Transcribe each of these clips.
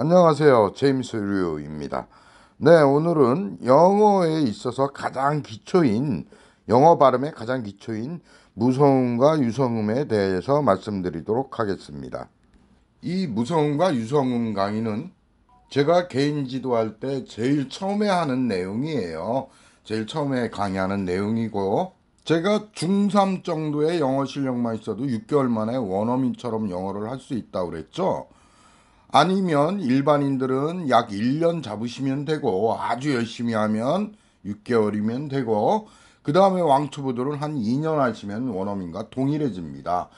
안녕하세요. 제임스 류입니다. 네, 오늘은 영어에 있어서 가장 기초인 영어 발음의 가장 기초인 무성음과 유성음에 대해서 말씀드리도록 하겠습니다. 이 무성음과 유성음 강의는 제가 개인 지도할 때 제일 처음에 하는 내용이에요. 제일 처음에 강의하는 내용이고 제가 중3 정도의 영어 실력만 있어도 6개월 만에 원어민처럼 영어를 할 수 있다고 그랬죠. 아니면 일반인들은 약 1년 잡으시면 되고 아주 열심히 하면 6개월이면 되고 그 다음에 왕초보들은 한 2년 하시면 원어민과 동일해집니다.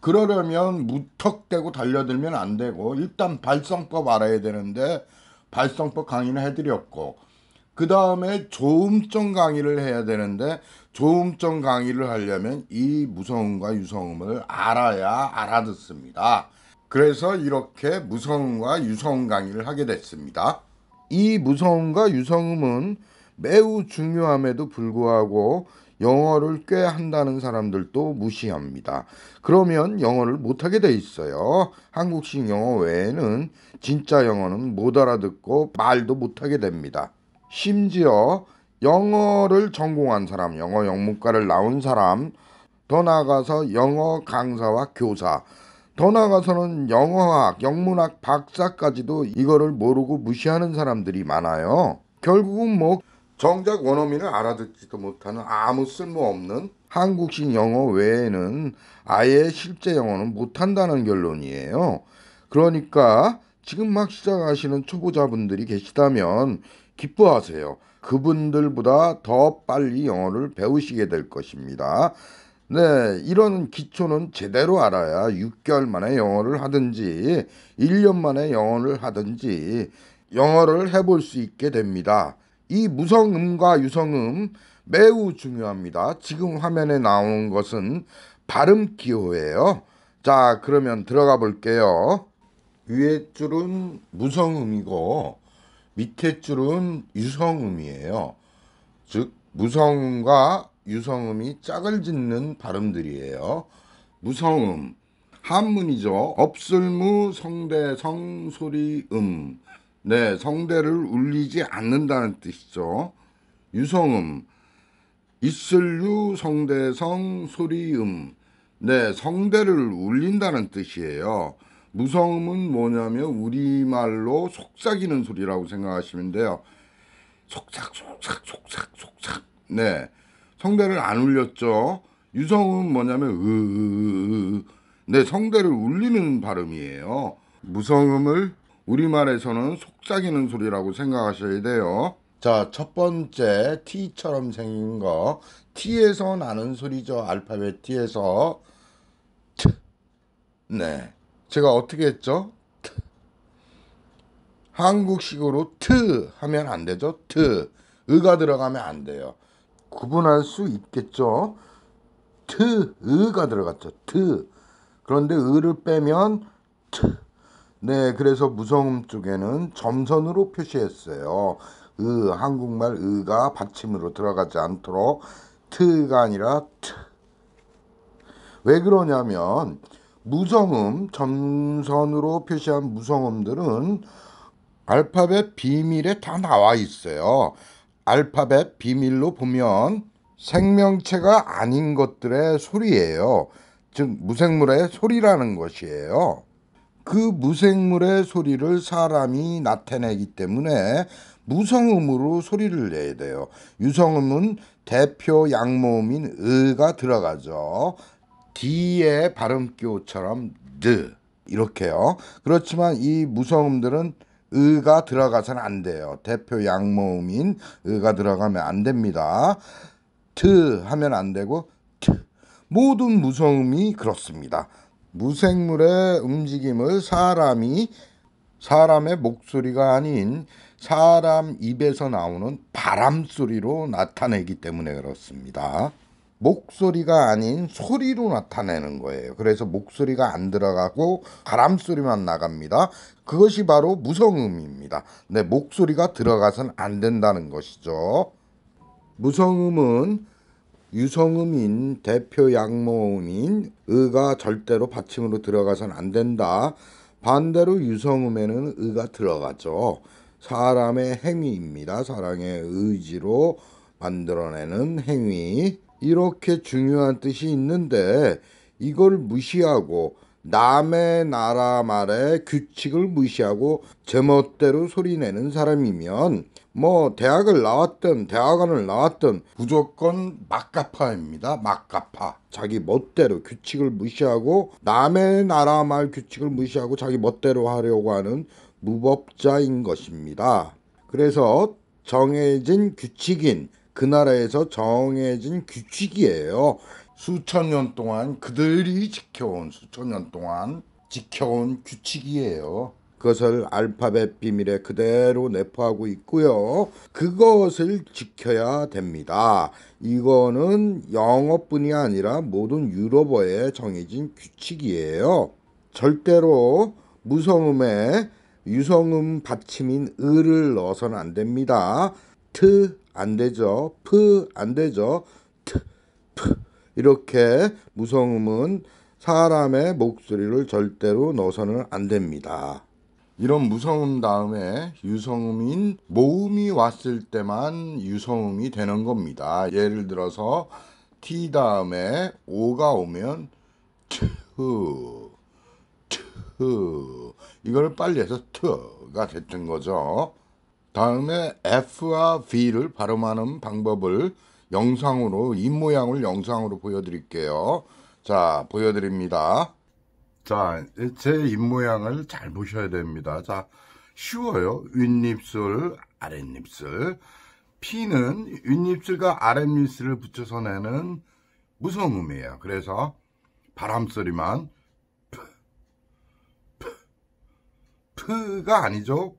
그러려면 무턱대고 달려들면 안 되고 일단 발성법 알아야 되는데 발성법 강의는 해드렸고 그 다음에 조음점 강의를 해야 되는데 조음점 강의를 하려면 이 무성음과 유성음을 알아야 알아듣습니다. 그래서 이렇게 무성음과 유성음 강의를 하게 됐습니다. 이 무성음과 유성음은 매우 중요함에도 불구하고 영어를 꽤 한다는 사람들도 무시합니다. 그러면 영어를 못하게 돼 있어요. 한국식 영어 외에는 진짜 영어는 못 알아듣고 말도 못하게 됩니다. 심지어 영어를 전공한 사람, 영어 영문과를 나온 사람, 더 나아가서 영어 강사와 교사, 더 나아가서는 영어학, 영문학 박사까지도 이거를 모르고 무시하는 사람들이 많아요. 결국은 뭐 정작 원어민을 알아듣지도 못하는 아무 쓸모없는 한국식 영어 외에는 아예 실제 영어는 못한다는 결론이에요. 그러니까 지금 막 시작하시는 초보자분들이 계시다면 기뻐하세요. 그분들보다 더 빨리 영어를 배우시게 될 것입니다. 네, 이런 기초는 제대로 알아야 6개월 만에 영어를 하든지 1년 만에 영어를 하든지 영어를 해 볼 수 있게 됩니다. 이 무성음과 유성음 매우 중요합니다. 지금 화면에 나온 것은 발음 기호예요. 자, 그러면 들어가 볼게요. 위에 줄은 무성음이고 밑에 줄은 유성음이에요. 즉 무성음과 유성음이 짝을 짓는 발음들이에요. 무성음, 한문이죠. 업술무, 성대, 성, 소리, 음. 네, 성대를 울리지 않는다는 뜻이죠. 유성음, 있을유, 성대, 성, 소리, 음. 네, 성대를 울린다는 뜻이에요. 무성음은 뭐냐면 우리말로 속삭이는 소리라고 생각하시면 돼요. 속삭, 속삭, 속삭, 속삭. 네. 성대를 안 울렸죠. 유성은 뭐냐면 으으으으 네, 성대를 울리는 발음이에요. 무성음을 우리말에서는 속삭이는 소리라고 생각하셔야 돼요. 자, 첫 번째 T처럼 생긴 거 T에서 나는 소리죠. 알파벳 T에서 네. 제가 어떻게 했죠? 한국식으로 트 하면 안 되죠. 트. 의가 들어가면 안 돼요. 구분할 수 있겠죠. 트, 의가 들어갔죠. 트. 그런데 의를 빼면 트. 네, 그래서 무성음 쪽에는 점선으로 표시했어요. 의, 한국말 의가 받침으로 들어가지 않도록 트가 아니라 트. 왜 그러냐면 무성음, 점선으로 표시한 무성음들은 알파벳 비밀에 다 나와 있어요. 알파벳 비밀로 보면 생명체가 아닌 것들의 소리예요. 즉 무생물의 소리라는 것이에요. 그 무생물의 소리를 사람이 나타내기 때문에 무성음으로 소리를 내야 돼요. 유성음은 대표 양모음인 으가 들어가죠. D의 발음교처럼 드 이렇게요. 그렇지만 이 무성음들은 의가 들어가서는 안 돼요. 대표 양모음인 의가 들어가면 안 됩니다. 트 하면 안 되고 트. 모든 무서음이 그렇습니다. 무생물의 움직임을 사람이 사람의 목소리가 아닌 사람 입에서 나오는 바람 소리로 나타내기 때문에 그렇습니다. 목소리가 아닌 소리로 나타내는 거예요. 그래서 목소리가 안 들어가고 바람 소리만 나갑니다. 그것이 바로 무성음입니다. 네, 목소리가 들어가선 안 된다는 것이죠. 무성음은 유성음인 대표 양모음인 의가 절대로 받침으로 들어가선 안 된다. 반대로 유성음에는 의가 들어가죠. 사람의 행위입니다. 사랑의 의지로 만들어내는 행위. 이렇게 중요한 뜻이 있는데 이걸 무시하고 남의 나라 말에 규칙을 무시하고 제멋대로 소리내는 사람이면 뭐 대학을 나왔든 대학원을 나왔든 무조건 막가파입니다. 막가파. 자기 멋대로 규칙을 무시하고 남의 나라 말 규칙을 무시하고 자기 멋대로 하려고 하는 무법자인 것입니다. 그래서 정해진 규칙인 그 나라에서 정해진 규칙이에요. 수천 년 동안 그들이 지켜온 수천 년 동안 지켜온 규칙이에요. 그것을 알파벳 비밀에 그대로 내포하고 있고요. 그것을 지켜야 됩니다. 이거는 영어뿐이 아니라 모든 유럽어에 정해진 규칙이에요. 절대로 무성음에 유성음 받침인 을을 넣어서는 안 됩니다. 트, 안 되죠. 푸안 되죠. 트, 푸 이렇게 무성음은 사람의 목소리를 절대로 넣어서는 안 됩니다. 이런 무성음 다음에 유성음인 모음이 왔을 때만 유성음이 되는 겁니다. 예를 들어서 T 다음에 O가 오면 트, 트 이걸 빨리 해서 트가 됐던 거죠. 다음에 F와 V를 발음하는 방법을 영상으로 입모양을 영상으로 보여드릴게요. 자 보여드립니다. 자제 입모양을 잘 보셔야 됩니다. 자 쉬워요. 윗입술 아랫입술 P는 윗입술과 아랫입술을 붙여서 내는 무서운 음이에요. 그래서 바람소리만 푸, 푸, 푸가 아니죠.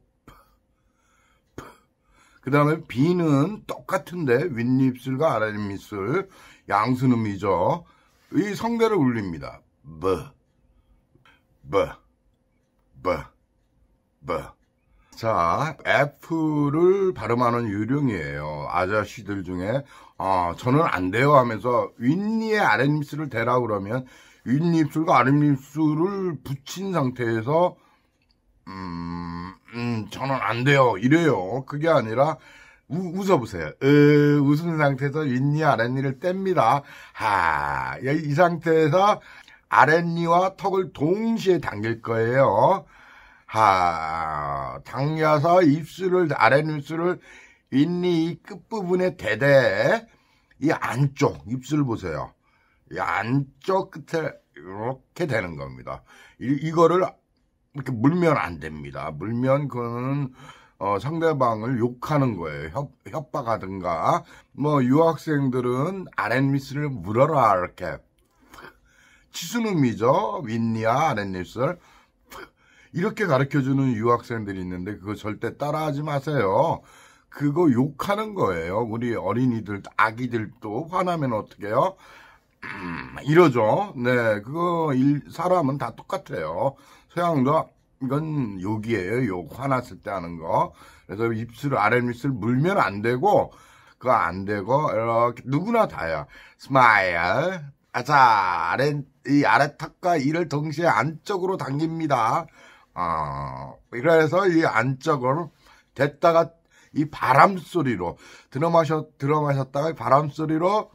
그 다음에 비는 똑같은데 윗입술과 아랫입술 양수음이죠. 이 성대를 울립니다. 브, 브, 브, 브. 자, F를 발음하는 유령이에요. 아저씨들 중에 어, 저는 안 돼요 하면서 윗니에 아랫입술을 대라 그러면 윗입술과 아랫입술을 붙인 상태에서 음... 음, 저는 안 돼요. 이래요. 그게 아니라, 우, 웃어보세요. 으, 웃은 상태에서 윗니, 아랫니를 뗍니다. 하, 이 상태에서 아랫니와 턱을 동시에 당길 거예요. 하, 당겨서 입술을, 아랫입술을 윗니 이 끝부분에 대대, 이 안쪽, 입술을 보세요. 이 안쪽 끝에 이렇게 되는 겁니다. 이, 이거를 이렇게 물면 안 됩니다. 물면 그거는 어, 상대방을 욕하는 거예요. 협, 협박하든가. 뭐 유학생들은 아랫미스를 물어라 이렇게. 치수놈이죠윗니아 아랫입술. 이렇게 가르쳐주는 유학생들이 있는데 그거 절대 따라하지 마세요. 그거 욕하는 거예요. 우리 어린이들, 아기들도 화나면 어떻게 해요? 음, 이러죠. 네, 그거 일, 사람은 다 똑같아요. 소양도 이건 욕이에요. 욕 화났을 때 하는 거. 그래서 입술 아랫입술 물면 안 되고 그거 안 되고 이렇게 누구나 다요 스마일 아자 아래 이 아래 턱과 이를 동시에 안쪽으로 당깁니다. 어, 그래서 이 안쪽으로 됐다가 이 바람 소리로 들어 마셨 들어 마셨다가 바람 소리로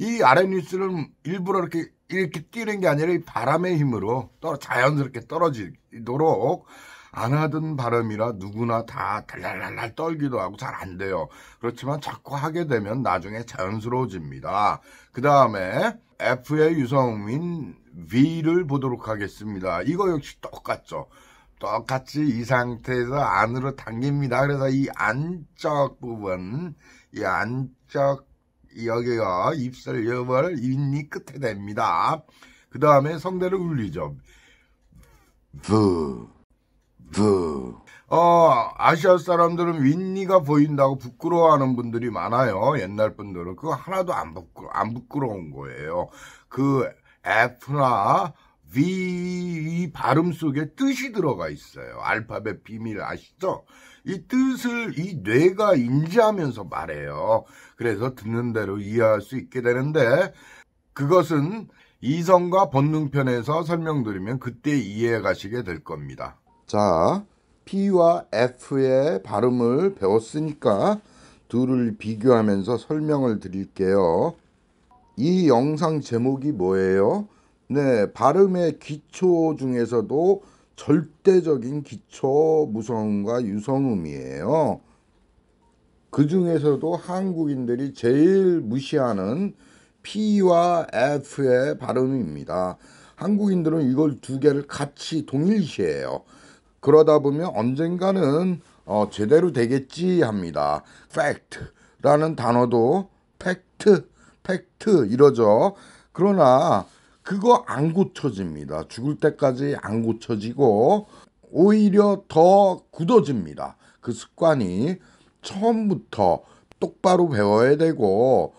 이 아랫입술은 일부러 이렇게 이렇게 뛰는 게 아니라 바람의 힘으로 자연스럽게 떨어지도록 안 하던 바람이라 누구나 다 달랄랄랄 떨기도 하고 잘 안 돼요. 그렇지만 자꾸 하게 되면 나중에 자연스러워집니다. 그 다음에 F의 유성민 V를 보도록 하겠습니다. 이거 역시 똑같죠. 똑같이 이 상태에서 안으로 당깁니다. 그래서 이 안쪽 부분, 이 안쪽 여기가 입술 여벌 윗니 끝에 냅니다. 그 다음에 성대를 울리죠. 브, 브. 어, 아시아 사람들은 윗니가 보인다고 부끄러워하는 분들이 많아요. 옛날 분들은. 그거 하나도 안, 부끄러, 안 부끄러운 거예요. 그 F나 V 발음 속에 뜻이 들어가 있어요. 알파벳 비밀 아시죠? 이 뜻을 이 뇌가 인지하면서 말해요. 그래서 듣는 대로 이해할 수 있게 되는데 그것은 이성과 본능편에서 설명드리면 그때 이해 가시게 될 겁니다. 자, P와 F의 발음을 배웠으니까 둘을 비교하면서 설명을 드릴게요. 이 영상 제목이 뭐예요? 네, 발음의 기초 중에서도 절대적인 기초 무성음과 유성음이에요. 그 중에서도 한국인들이 제일 무시하는 P와 F의 발음입니다. 한국인들은 이걸 두 개를 같이 동일시해요. 그러다 보면 언젠가는 어, 제대로 되겠지 합니다. fact라는 단어도 팩트, 팩트 이러죠. 그러나 그거 안 고쳐집니다. 죽을 때까지 안 고쳐지고 오히려 더 굳어집니다. 그 습관이 처음부터 똑바로 배워야 되고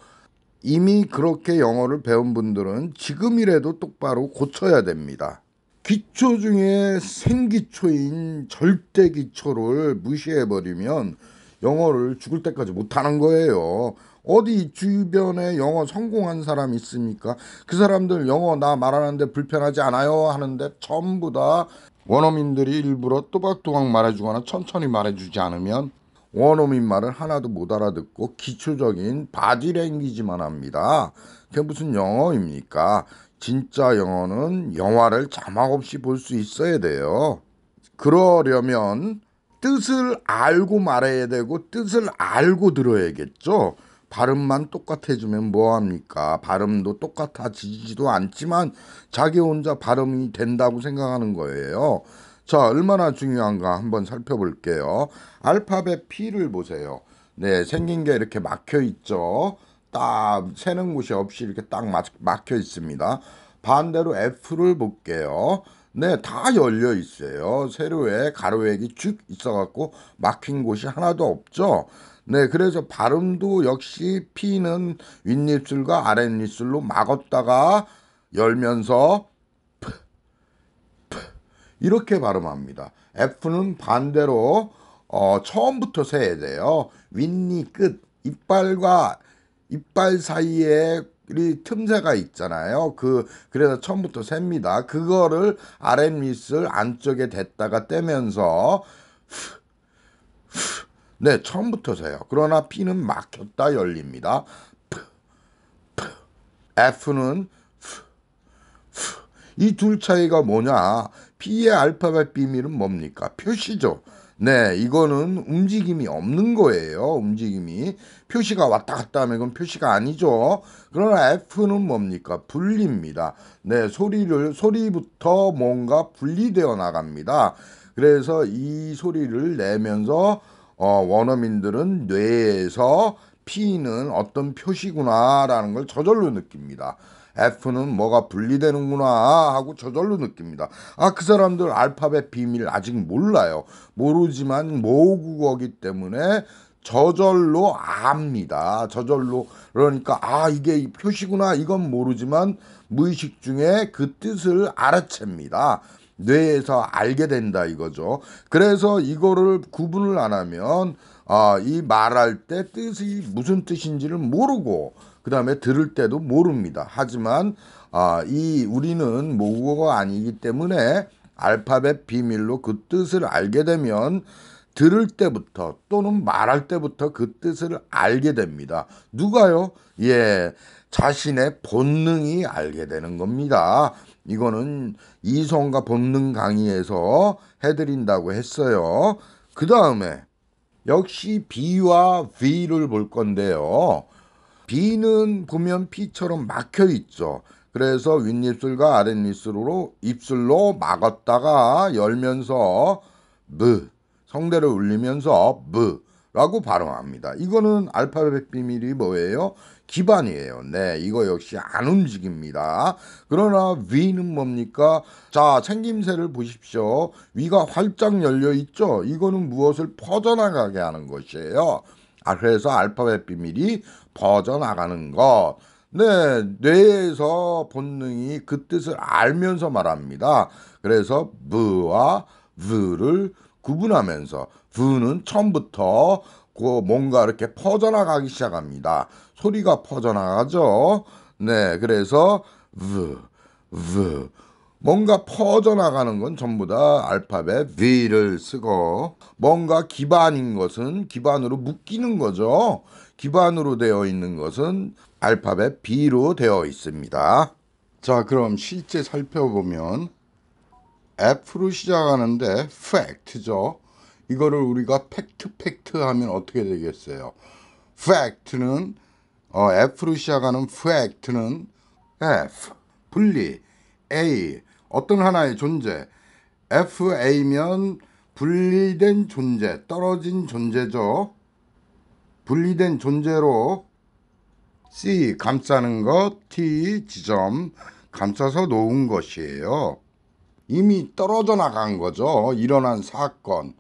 이미 그렇게 영어를 배운 분들은 지금이라도 똑바로 고쳐야 됩니다. 기초 중에 생기초인 절대 기초를 무시해버리면 영어를 죽을 때까지 못하는 거예요. 어디 주변에 영어 성공한 사람 있습니까? 그 사람들 영어 나 말하는데 불편하지 않아요 하는데 전부 다 원어민들이 일부러 또박또박 말해주거나 천천히 말해주지 않으면 원어민 말을 하나도 못 알아듣고 기초적인 바디랭귀지만 합니다. 그게 무슨 영어입니까? 진짜 영어는 영화를 자막 없이 볼 수 있어야 돼요. 그러려면 뜻을 알고 말해야 되고 뜻을 알고 들어야겠죠. 발음만 똑같아지면 뭐합니까? 발음도 똑같아지지도 않지만 자기 혼자 발음이 된다고 생각하는 거예요. 자, 얼마나 중요한가 한번 살펴볼게요. 알파벳 P를 보세요. 네, 생긴 게 이렇게 막혀 있죠. 딱 새는 곳이 없이 이렇게 딱 막혀 있습니다. 반대로 F를 볼게요. 네, 다 열려 있어요. 세로에 가로액이 쭉 있어갖고 막힌 곳이 하나도 없죠. 네, 그래서 발음도 역시 P는 윗입술과 아랫입술로 막었다가 열면서 P, P 이렇게 발음합니다. F는 반대로 어, 처음부터 세야 돼요. 윗니 끝, 이빨과 이빨 사이에 이 틈새가 있잖아요. 그 그래서 처음부터 셉니다. 그거를 아랫입술 안쪽에 댔다가 떼면서 후, 네, 처음부터 세요. 그러나 P는 막혔다 열립니다. P, P. F는 F, F. 이둘 차이가 뭐냐? P의 알파벳 비밀은 뭡니까? 표시죠. 네, 이거는 움직임이 없는 거예요. 움직임이. 표시가 왔다 갔다 하면 그건 표시가 아니죠. 그러나 F는 뭡니까? 분리입니다. 네, 소리를, 소리부터 뭔가 분리되어 나갑니다. 그래서 이 소리를 내면서 어, 원어민들은 뇌에서 P는 어떤 표시구나라는 걸 저절로 느낍니다. F는 뭐가 분리되는구나 하고 저절로 느낍니다. 아, 그 사람들 알파벳 비밀 아직 몰라요. 모르지만 모국어기 때문에 저절로 압니다. 저절로 그러니까 아 이게 표시구나 이건 모르지만 무의식 중에 그 뜻을 알아챕니다. 뇌에서 알게 된다 이거죠. 그래서 이거를 구분을 안 하면 아, 이 말할 때 뜻이 무슨 뜻인지를 모르고 그 다음에 들을 때도 모릅니다. 하지만 아, 이 우리는 모국어가 아니기 때문에 알파벳 비밀로 그 뜻을 알게 되면 들을 때부터 또는 말할 때부터 그 뜻을 알게 됩니다. 누가요? 예, 자신의 본능이 알게 되는 겁니다. 이거는 이성과 본능 강의에서 해드린다고 했어요. 그 다음에 역시 B와 V를 볼 건데요. B는 보면 P처럼 막혀 있죠. 그래서 윗입술과 아랫입술로 입술로 막았다가 열면서 브 성대를 울리면서 브라고 발음합니다. 이거는 알파벳 비밀이 뭐예요? 기반이에요. 네, 이거 역시 안 움직입니다. 그러나 위는 뭡니까? 자, 생김새를 보십시오. 위가 활짝 열려 있죠? 이거는 무엇을 퍼져나가게 하는 것이에요. 아, 그래서 알파벳 비밀이 퍼져나가는 것. 네, 뇌에서 본능이 그 뜻을 알면서 말합니다. 그래서 브와 브를 구분하면서 브는 처음부터 고 뭔가 이렇게 퍼져나가기 시작합니다. 소리가 퍼져나가죠. 네, 그래서 v, v 뭔가 퍼져나가는 건 전부 다 알파벳 V를 쓰고 뭔가 기반인 것은 기반으로 묶이는 거죠. 기반으로 되어 있는 것은 알파벳 B로 되어 있습니다. 자, 그럼 실제 살펴보면 F로 시작하는데 fact죠. 이거를 우리가 팩트 팩트 하면 어떻게 되겠어요? 팩트는 어, F로 시작하는 팩트는 F 분리 A 어떤 하나의 존재 FA면 분리된 존재 떨어진 존재죠. 분리된 존재로 C 감싸는 것 T 지점 감싸서 놓은 것이에요. 이미 떨어져 나간 거죠. 일어난 사건.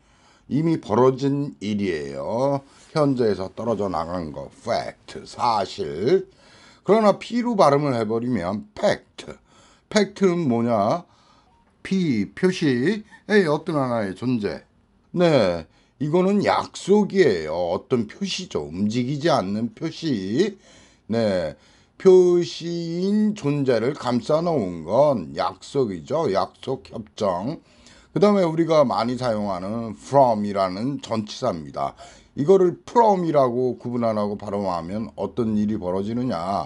이미 벌어진 일이에요. 현재에서 떨어져 나간 거 fact 사실 그러나 P로 발음을 해버리면 fact fact는 뭐냐 P 표시의 어떤 하나의 존재 네 이거는 약속이에요 어떤 표시죠 움직이지 않는 표시 네 표시인 존재를 감싸 놓은 건 약속이죠 약속 협정 그 다음에 우리가 많이 사용하는 from이라는 전치사입니다. 이거를 from이라고 구분 안 하고 발음하면 어떤 일이 벌어지느냐.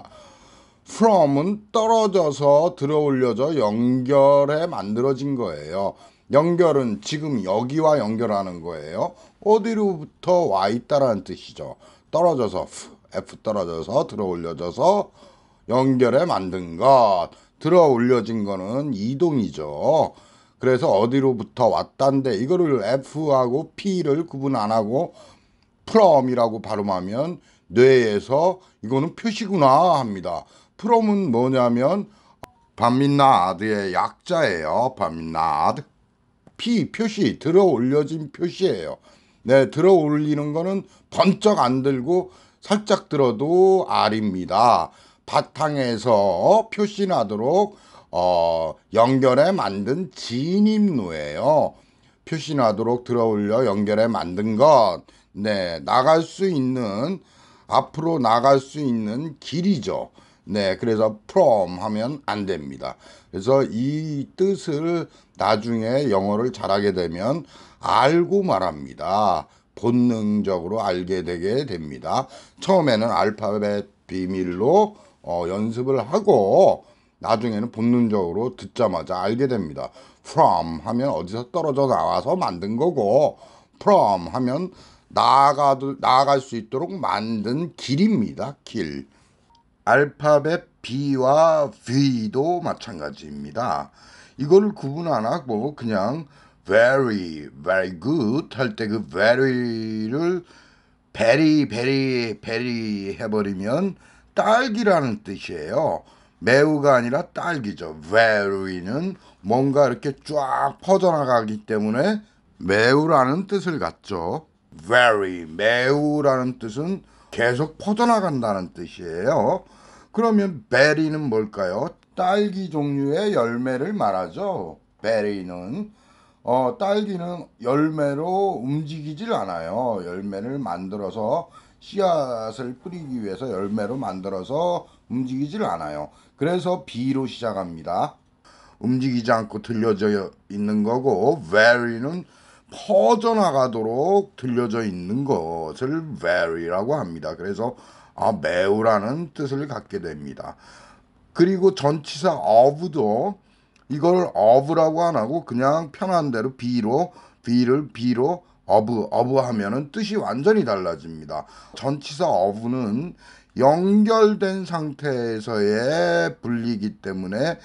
from은 떨어져서 들어올려져 연결해 만들어진 거예요. 연결은 지금 여기와 연결하는 거예요. 어디로부터 와 있다라는 뜻이죠. 떨어져서 F 떨어져서 들어올려져서 연결해 만든 것. 들어올려진 거는 이동이죠. 그래서 어디로부터 왔단데 이거를 F하고 P를 구분 안 하고 프롬이라고 발음하면 뇌에서 이거는 표시구나 합니다. 프롬은 뭐냐면 반민나드의 약자예요. 반민나드 P 표시 들어 올려진 표시예요. 네, 들어 올리는 거는 번쩍 안 들고 살짝 들어도 R입니다. 바탕에서 표시나도록 어, 연결해 만든 진입로예요. 표시나도록 들어올려 연결해 만든 것. 네, 나갈 수 있는 앞으로 나갈 수 있는 길이죠. 네, 그래서 from 하면 안 됩니다. 그래서 이 뜻을 나중에 영어를 잘하게 되면 알고 말합니다. 본능적으로 알게 되게 됩니다. 처음에는 알파벳 비밀로 어, 연습을 하고 나중에는 본능적으로 듣자마자 알게 됩니다. from 하면 어디서 떨어져 나와서 만든 거고 from 하면 나아가, 나아갈 수 있도록 만든 길입니다. 길. 알파벳 B와 V도 마찬가지입니다. 이걸 구분 안 하고 그냥 very, very good 할 때 그 very를 베리 베리 베리 해버리면 딸기라는 뜻이에요. 매우가 아니라 딸기죠. very는 뭔가 이렇게 쫙 퍼져나가기 때문에 매우라는 뜻을 갖죠. very, 매우라는 뜻은 계속 퍼져나간다는 뜻이에요. 그러면 베리는 뭘까요? 딸기 종류의 열매를 말하죠. 베리는 어, 딸기는 열매로 움직이질 않아요. 열매를 만들어서 씨앗을 뿌리기 위해서 열매로 만들어서 움직이질 않아요. 그래서 B로 시작합니다. 움직이지 않고 들려져 있는 거고 very는 퍼져나가도록 들려져 있는 것을 very라고 합니다. 그래서 아, 매우라는 뜻을 갖게 됩니다. 그리고 전치사 of도 이걸 of라고 안 하고 그냥 편한 대로 b 로 b 를 b 로 of of 하면은 뜻이 완전히 달라집니다. 전치사 of는 연결된 상태에서의 분리기 때문에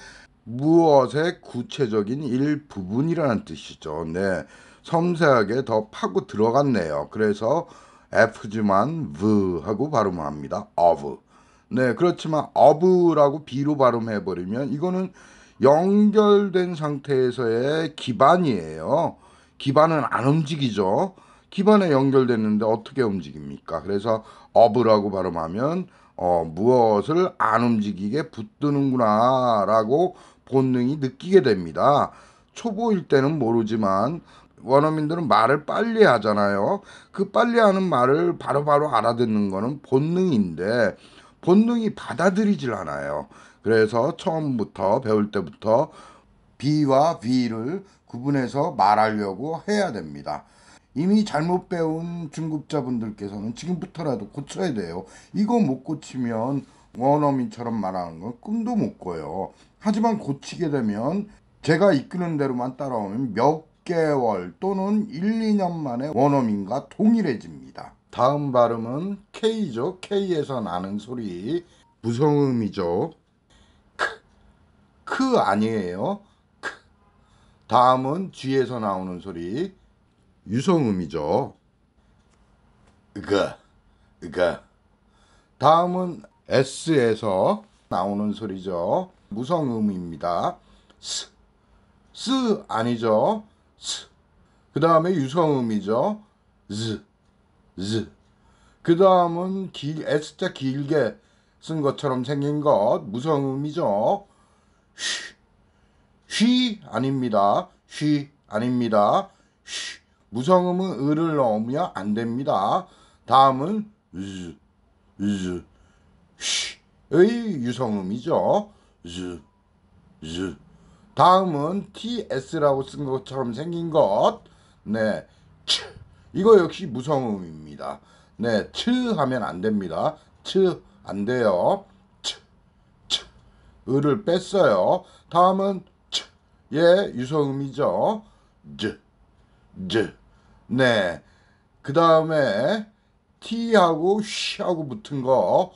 무엇의 구체적인 일부분이라는 뜻이죠. 네. 섬세하게 더 파고 들어갔네요. 그래서 F지만 V 하고 발음합니다. of. 네, 그렇지만 of라고 B로 발음해버리면 이거는 연결된 상태에서의 기반이에요. 기반은 안 움직이죠. 기반에 연결됐는데 어떻게 움직입니까? 그래서 어브라고 발음하면 어, 무엇을 안 움직이게 붙드는구나라고 본능이 느끼게 됩니다. 초보일 때는 모르지만 원어민들은 말을 빨리 하잖아요. 그 빨리 하는 말을 바로바로 바로 알아듣는 거는 본능인데 본능이 받아들이질 않아요. 그래서 처음부터 배울 때부터 B와 V를 구분해서 말하려고 해야 됩니다. 이미 잘못 배운 중급자분들께서는 지금부터라도 고쳐야 돼요. 이거 못 고치면 원어민처럼 말하는 건 꿈도 못 꿔요. 하지만 고치게 되면 제가 이끄는 대로만 따라오면 몇 개월 또는 1, 2년 만에 원어민과 동일해집니다. 다음 발음은 K죠. K에서 나는 소리. 무성음이죠. 크, 크 아니에요. 크. 다음은 G에서 나오는 소리. 유성음이죠. 그, 가 그. 다음은 S에서 나오는 소리죠. 무성음입니다. 스, 스 아니죠. 스. 그 다음에 유성음이죠. 즈, 즈. 그 다음은 길, S자 길게 쓴 것처럼 생긴 것, 무성음이죠. 쉬, 쉬 아닙니다. 쉬 아닙니다. 무성음은 을을 넣으면 안 됩니다. 다음은 으, 으, 쉬의 유성음이죠. 으, 으. 다음은 ts라고 쓴 것처럼 생긴 것. 네, 츠. 이거 역시 무성음입니다. 네, 츠 하면 안 됩니다. 츠, 안 돼요. 츠, 츠. 을을 뺐어요. 다음은 츠. 예, 유성음이죠. 즈, 즈. 네. 그 다음에 T하고 쉬하고 붙은 거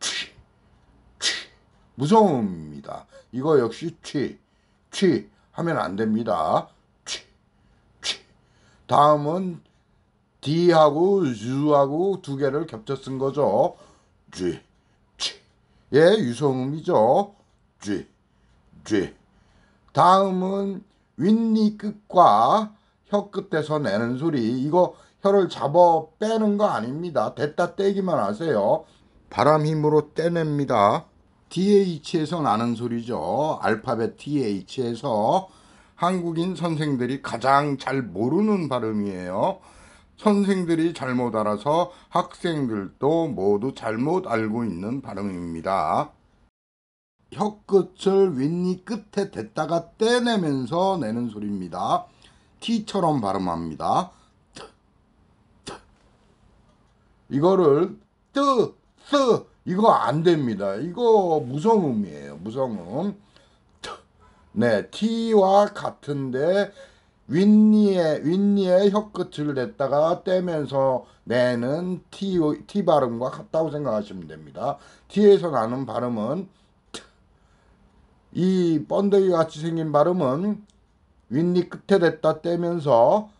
취, 취 무서움입니다. 이거 역시 취, 취 하면 안 됩니다. 취, 취 다음은 D하고 유하고두 개를 겹쳐 쓴 거죠. G, 취 예, 유성음이죠. G, G 다음은 윗니 끝과 혀 끝에서 내는 소리 이거 혀를 잡아 빼는 거 아닙니다. 됐다 떼기만 하세요. 바람 힘으로 떼냅니다. DH에서 나는 소리죠. 알파벳 DH에서 한국인 선생들이 가장 잘 모르는 발음이에요. 선생들이 잘못 알아서 학생들도 모두 잘못 알고 있는 발음입니다. 혀끝을 윗니 끝에 댔다가 떼내면서 내는 소리입니다. T처럼 발음합니다. 이거를 뜨, 쓰, 이거 안 됩니다. 이거 무성음이에요. 무성음. 네, T와 같은데 윗니에 윗니에 혀끝을 냈다가 떼면서 내는 T, T 발음과 같다고 생각하시면 됩니다. T에서 나는 발음은 이 번데기 같이 생긴 발음은 윗니 끝에 댔다 떼면서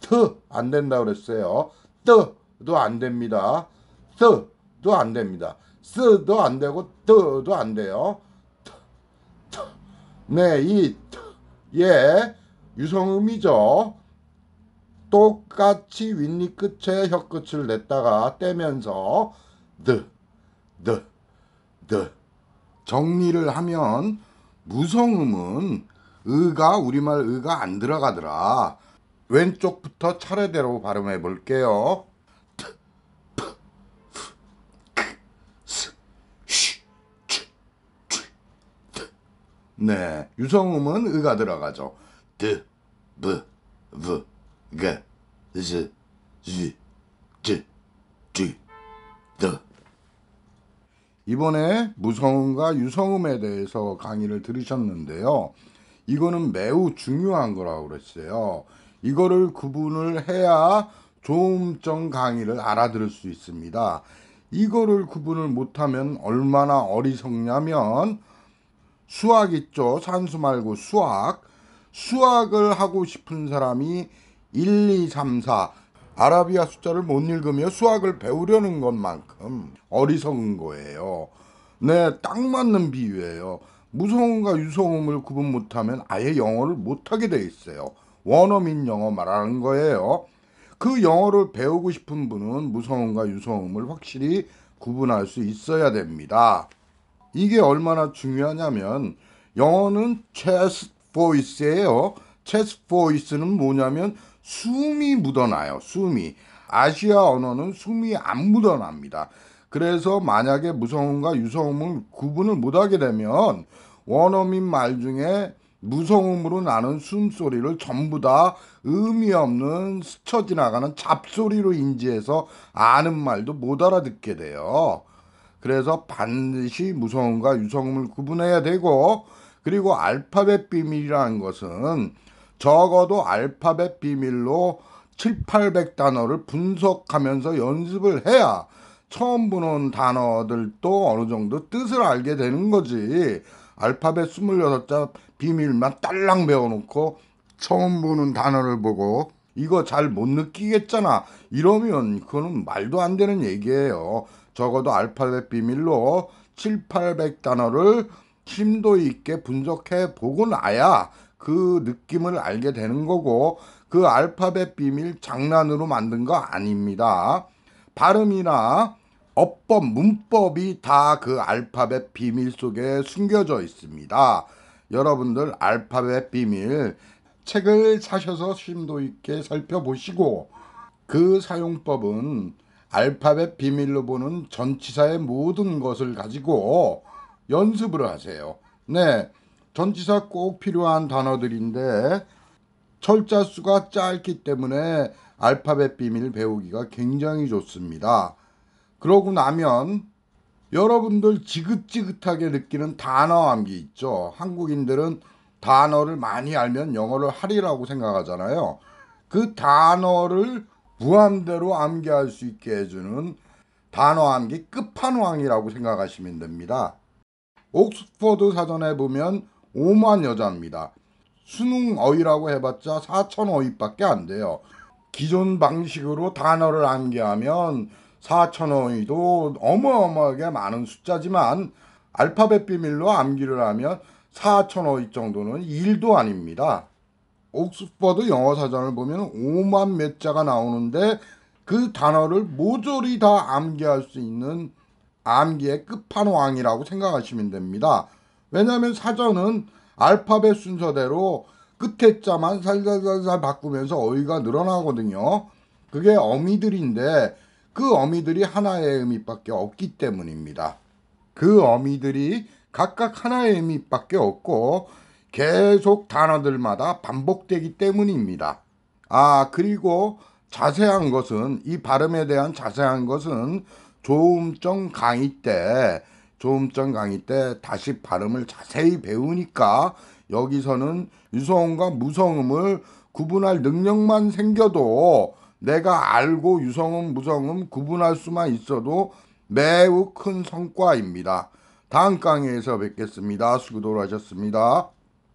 트안 된다 그랬어요. 뜨도 안 됩니다. 뜨도 안 됩니다. 쓰도 안 되고 뜨도 안 돼요. 네, 이 예, 유성음이죠. 똑같이 윗니 끝에 혀끝을 냈다가 떼면서 드, 드, 드 정리를 하면 무성음은 의가 우리말 의가 안 들어가더라. 왼쪽부터 차례대로 발음해 볼게요. 네, 유성음은 의가 들어가죠. 드, 브, 브, 그, 즈, 즈, 즈, 쥐, 드. 이번에 무성음과 유성음에 대해서 강의를 들으셨는데요. 이거는 매우 중요한 거라고 그랬어요. 이거를 구분을 해야 조음정 강의를 알아들을 수 있습니다. 이거를 구분을 못하면 얼마나 어리석냐면 수학 있죠. 산수 말고 수학. 수학을 하고 싶은 사람이 1, 2, 3, 4 아라비아 숫자를 못 읽으며 수학을 배우려는 것만큼 어리석은 거예요. 네, 딱 맞는 비유예요. 무성음과 유성음을 구분 못하면 아예 영어를 못하게 돼 있어요. 원어민 영어 말하는 거예요. 그 영어를 배우고 싶은 분은 무성음과 유성음을 확실히 구분할 수 있어야 됩니다. 이게 얼마나 중요하냐면 영어는 체스 보이스예요. 체스 보이스는 뭐냐면 숨이 묻어나요. 숨이. 아시아 언어는 숨이 안 묻어납니다. 그래서 만약에 무서움과 유서음을 구분을 못하게 되면 원어민 말 중에 무서움으로 나는 숨소리를 전부 다 의미 없는 스쳐 지나가는 잡소리로 인지해서 아는 말도 못 알아듣게 돼요. 그래서 반드시 무서움과 유서음을 구분해야 되고 그리고 알파벳 비밀이라는 것은 적어도 알파벳 비밀로 7, 800단어를 분석하면서 연습을 해야 처음 보는 단어들도 어느 정도 뜻을 알게 되는 거지. 알파벳 26자 비밀만 딸랑 배워놓고 처음 보는 단어를 보고 이거 잘 못 느끼겠잖아. 이러면 그거는 말도 안 되는 얘기예요. 적어도 알파벳 비밀로 7, 800단어를 심도 있게 분석해 보고 나야 그 느낌을 알게 되는 거고 그 알파벳 비밀 장난으로 만든 거 아닙니다. 발음이나 어법, 문법이 다 그 알파벳 비밀 속에 숨겨져 있습니다. 여러분들 알파벳 비밀 책을 사셔서 심도 있게 살펴보시고 그 사용법은 알파벳 비밀로 보는 전치사의 모든 것을 가지고 연습을 하세요. 네. 전치사 꼭 필요한 단어들인데 철자수가 짧기 때문에 알파벳 비밀 배우기가 굉장히 좋습니다. 그러고 나면 여러분들 지긋지긋하게 느끼는 단어 암기 있죠. 한국인들은 단어를 많이 알면 영어를 하리라고 생각하잖아요. 그 단어를 무한대로 암기할 수 있게 해주는 단어 암기 끝판왕이라고 생각하시면 됩니다. 옥스퍼드 사전에 보면 5만 여자입니다. 수능 어휘라고 해봤자 4천 어휘밖에 안 돼요. 기존 방식으로 단어를 암기하면 4천 어휘도 어마어마하게 많은 숫자지만 알파벳 비밀로 암기를 하면 4천 어휘 정도는 1도 아닙니다. 옥스퍼드 영어 사전을 보면 5만 몇 자가 나오는데 그 단어를 모조리 다 암기할 수 있는 암기의 끝판왕이라고 생각하시면 됩니다. 왜냐하면 사전은 알파벳 순서대로 끝에 자만 살살살살 바꾸면서 어휘가 늘어나거든요. 그게 어미들인데 그 어미들이 하나의 의미밖에 없기 때문입니다. 그 어미들이 각각 하나의 의미밖에 없고 계속 단어들마다 반복되기 때문입니다. 아 그리고 자세한 것은 이 발음에 대한 자세한 것은 조음점 강의 때 조음점 강의 때 다시 발음을 자세히 배우니까 여기서는 유성음과 무성음을 구분할 능력만 생겨도 내가 알고 유성음, 무성음 구분할 수만 있어도 매우 큰 성과입니다. 다음 강의에서 뵙겠습니다. 수고 돌하셨습니다